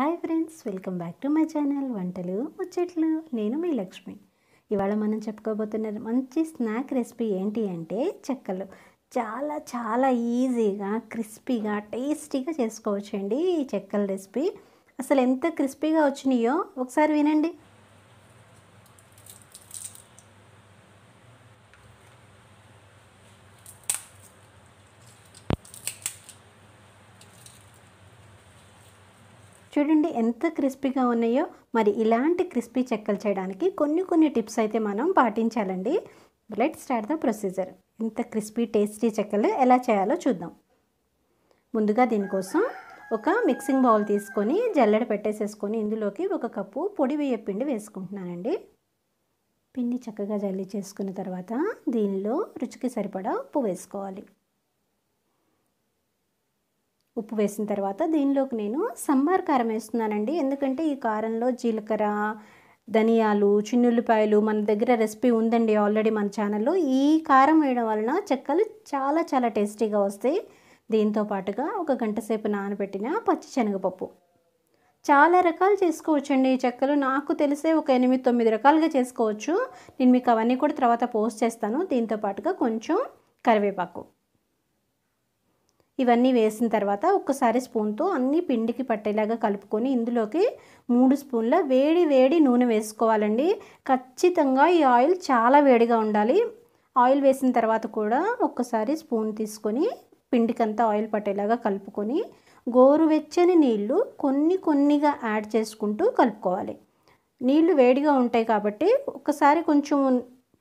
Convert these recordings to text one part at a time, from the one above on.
hi friends welcome back to my channel Vantalu Muchatlu నేను మీ లక్ష్మి ఇవాళ మనం చెప్పుకోబోతున్న మంచి స్నాక్ రెసిపీ ఏంటి అంటే చెక్కలు చాలా చాలా ఈజీగా క్రిస్పీగా టేస్టీగా చేసుకోవచ్చండి ఈ చెక్కల రెసిపీ అసలు ఎంత క్రిస్పీగా వచ్చినాయో ఒకసారి వినండి చూడండి ఎంత క్రిస్పీగా ఉన్నాయో మరి ఇలాంటి క్రిస్పీ చెక్కలు చేయడానికి కొన్ని కొన్ని టిప్స్ అయితే మనం పాటించాలండి లెట్ స్టార్ట్ ద ప్రొసీజర్ ఇంత క్రిస్పీ టేస్టీ చెక్కలు ఎలా చేయాలో చూద్దాం ముందుగా దీనికోసం ఒక మిక్సింగ్ బౌల్ తీసుకొని జల్లెడ పెట్టేసేసుకొని ఇందులోకి ఒక కప్పు పొడి వేయ పిండి వేసుకుంటున్నానండి పిండి చక్కగా జల్లి చేసుకున్న తర్వాత దీనిలో రుచికి సరిపడా ఉప్పు వేసుకోవాలి ఉప్పు వేసిన తర్వాత దీనిలోకి నేను సంబార్ కారం వేస్తున్నానండి ఎందుకంటే ఈ కారంలో జీలకర్ర ధనియాలు చిన్నుల్లిపాయలు మన దగ్గర రెసిపీ ఉందండి ఆల్రెడీ మన ఛానల్లో ఈ కారం వేయడం వలన చెక్కలు చాలా చాలా టేస్టీగా వస్తాయి దీంతో పాటుగా ఒక గంట సేపు నానబెట్టిన పచ్చి శనగపప్పు చాలా రకాలు చేసుకోవచ్చండి చెక్కలు నాకు తెలిసే ఒక ఎనిమిది తొమ్మిది రకాలుగా చేసుకోవచ్చు నేను మీకు అవన్నీ కూడా తర్వాత పోస్ట్ చేస్తాను దీంతో పాటుగా కొంచెం కరివేపాకు ఇవన్నీ వేసిన తర్వాత ఒక్కసారి స్పూన్తో అన్నీ పిండికి పట్టేలాగా కలుపుకొని ఇందులోకి మూడు స్పూన్ల వేడి వేడి నూనె వేసుకోవాలండి ఖచ్చితంగా ఈ ఆయిల్ చాలా వేడిగా ఉండాలి ఆయిల్ వేసిన తర్వాత కూడా ఒక్కసారి స్పూన్ తీసుకొని పిండికంతా ఆయిల్ పట్టేలాగా కలుపుకొని గోరువెచ్చని నీళ్లు కొన్ని కొన్నిగా యాడ్ చేసుకుంటూ కలుపుకోవాలి నీళ్లు వేడిగా ఉంటాయి కాబట్టి ఒకసారి కొంచెం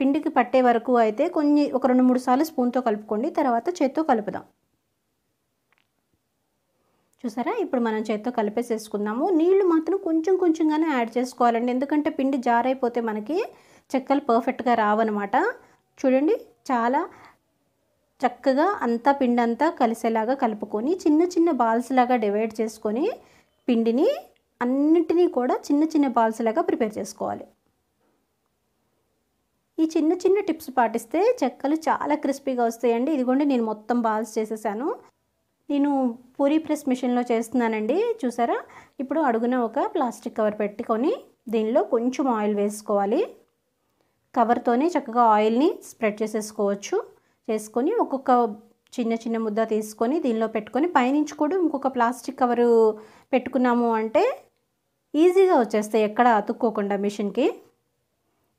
పిండికి పట్టే వరకు అయితే కొన్ని ఒక రెండు మూడు సార్లు స్పూన్తో కలుపుకోండి తర్వాత చేత్తో కలుపుదాం చూసారా ఇప్పుడు మనం చేత్తో కలిపేసేసుకుందాము నీళ్లు మాత్రం కొంచెం కొంచెంగానే యాడ్ చేసుకోవాలండి ఎందుకంటే పిండి జారైపోతే మనకి చెక్కలు పర్ఫెక్ట్గా రావన్నమాట చూడండి చాలా చక్కగా అంతా పిండి అంతా కలిసేలాగా కలుపుకొని చిన్న చిన్న బాల్స్ లాగా డివైడ్ చేసుకొని పిండిని అన్నిటినీ కూడా చిన్న చిన్న బాల్స్ లాగా ప్రిపేర్ చేసుకోవాలి ఈ చిన్న చిన్న టిప్స్ పాటిస్తే చెక్కలు చాలా క్రిస్పీగా వస్తాయండి ఇదిగోండి నేను మొత్తం బాల్స్ చేసేసాను నేను పూరి ప్రెస్ మిషన్లో చేస్తున్నానండి చూసారా ఇప్పుడు అడుగున ఒక ప్లాస్టిక్ కవర్ పెట్టుకొని దీనిలో కొంచెం ఆయిల్ వేసుకోవాలి కవర్తోనే చక్కగా ఆయిల్ని స్ప్రెడ్ చేసేసుకోవచ్చు చేసుకొని ఒక్కొక్క చిన్న చిన్న ముద్ద తీసుకొని దీనిలో పెట్టుకొని పైనుంచి కూడా ఇంకొక ప్లాస్టిక్ కవరు పెట్టుకున్నాము అంటే ఈజీగా వచ్చేస్తాయి ఎక్కడ అతుక్కోకుండా మిషన్కి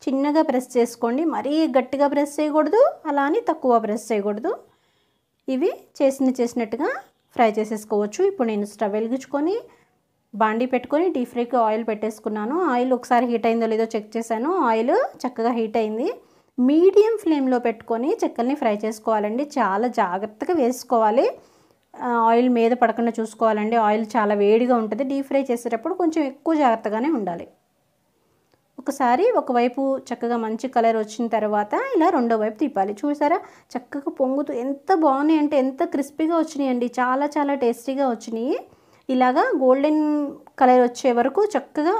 చిన్నగా ప్రెస్ చేసుకోండి మరీ గట్టిగా ప్రెస్ చేయకూడదు అలా అని తక్కువ ప్రెస్ చేయకూడదు ఇవి చేసిన చేసినట్టుగా ఫ్రై చేసేసుకోవచ్చు ఇప్పుడు నేను స్టవ్ వెలిగించుకొని బాండి పెట్టుకొని డీప్ ఫ్రైకి ఆయిల్ పెట్టేసుకున్నాను ఆయిల్ ఒకసారి హీట్ అయిందో లేదో చెక్ చేశాను ఆయిల్ చక్కగా హీట్ అయింది మీడియం ఫ్లేమ్లో పెట్టుకొని చెక్కల్ని ఫ్రై చేసుకోవాలండి చాలా జాగ్రత్తగా వేసుకోవాలి ఆయిల్ మీద పడకుండా చూసుకోవాలండి ఆయిల్ చాలా వేడిగా ఉంటుంది డీప్ ఫ్రై చేసేటప్పుడు కొంచెం ఎక్కువ జాగ్రత్తగానే ఉండాలి ఒక్కసారి ఒకవైపు చక్కగా మంచి కలర్ వచ్చిన తర్వాత ఇలా రెండో వైపు తిప్పాలి చూసారా చక్కగా పొంగుతూ ఎంత బాగున్నాయి అంటే ఎంత క్రిస్పీగా వచ్చినాయి అండి చాలా చాలా టేస్టీగా వచ్చినాయి ఇలాగా గోల్డెన్ కలర్ వచ్చే వరకు చక్కగా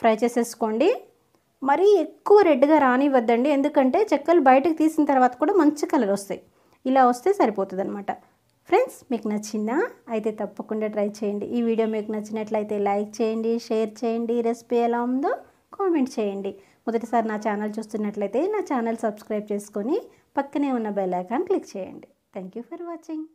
ఫ్రై చేసేసుకోండి మరీ ఎక్కువ రెడ్గా రానివ్వద్దండి ఎందుకంటే చెక్కలు బయటకు తీసిన తర్వాత కూడా మంచి కలర్ వస్తాయి ఇలా వస్తే సరిపోతుంది అనమాట ఫ్రెండ్స్ మీకు నచ్చిందా అయితే తప్పకుండా ట్రై చేయండి ఈ వీడియో మీకు నచ్చినట్లయితే లైక్ చేయండి షేర్ చేయండి రెసిపీ ఎలా ఉందో కామెంట్ చేయండి మొదటిసారి నా ఛానల్ చూస్తున్నట్లయితే నా ఛానల్ సబ్స్క్రైబ్ చేసుకొని పక్కనే ఉన్న బెల్ ఐకాన్ క్లిక్ చేయండి థ్యాంక్ యూ ఫర్ వాచింగ్